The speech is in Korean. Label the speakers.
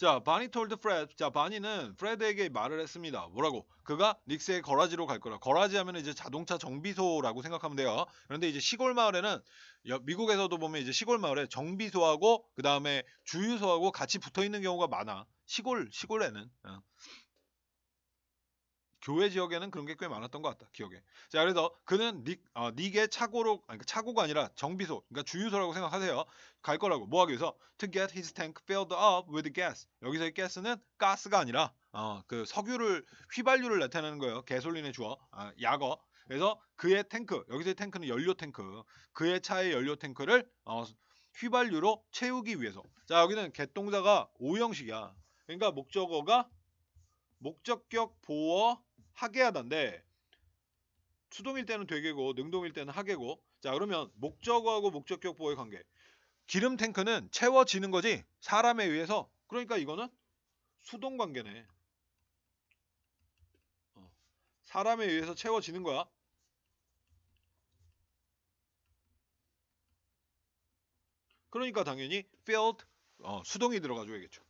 Speaker 1: 자, 바니 told Fred. 자, 바니는 프레드에게 말을 했습니다. 뭐라고? 그가 닉스의 거라지로 갈 거라. 거라지 하면 이제 자동차 정비소라고 생각하면 돼요. 그런데 이제 시골 마을에는 미국에서도 보면 이제 시골 마을에 정비소하고 그 다음에 주유소하고 같이 붙어 있는 경우가 많아. 시골 시골에는. 어. 교회 지역에는 그런 게 꽤 많았던 것 같다 기억에. 자 그래서 그는 닉, 어, 닉의 차고로 아니, 차고가 그러니까 아니라 정비소 그러니까 주유소라고 생각하세요. 갈 거라고 뭐 하기 위해서 to get his tank filled up with gas 여기서의 가스는 가스가 아니라 어, 그 석유를 휘발유를 나타내는 거예요. 개솔린의 주어 아, 약어. 그래서 그의 탱크 여기서의 탱크는 연료 탱크 그의 차의 연료 탱크를 어, 휘발유로 채우기 위해서. 자 여기는 개동사가 오형식이야. 그러니까 목적어가 목적격 보어 하계하단데 수동일 때는 되게고 능동일 때는 하계고 자 그러면 목적어하고 목적격보의 관계 기름 탱크는 채워지는 거지 사람에 의해서 그러니까 이거는 수동 관계네 어, 사람에 의해서 채워지는 거야 그러니까 당연히 filled 어, 수동이 들어가줘야겠죠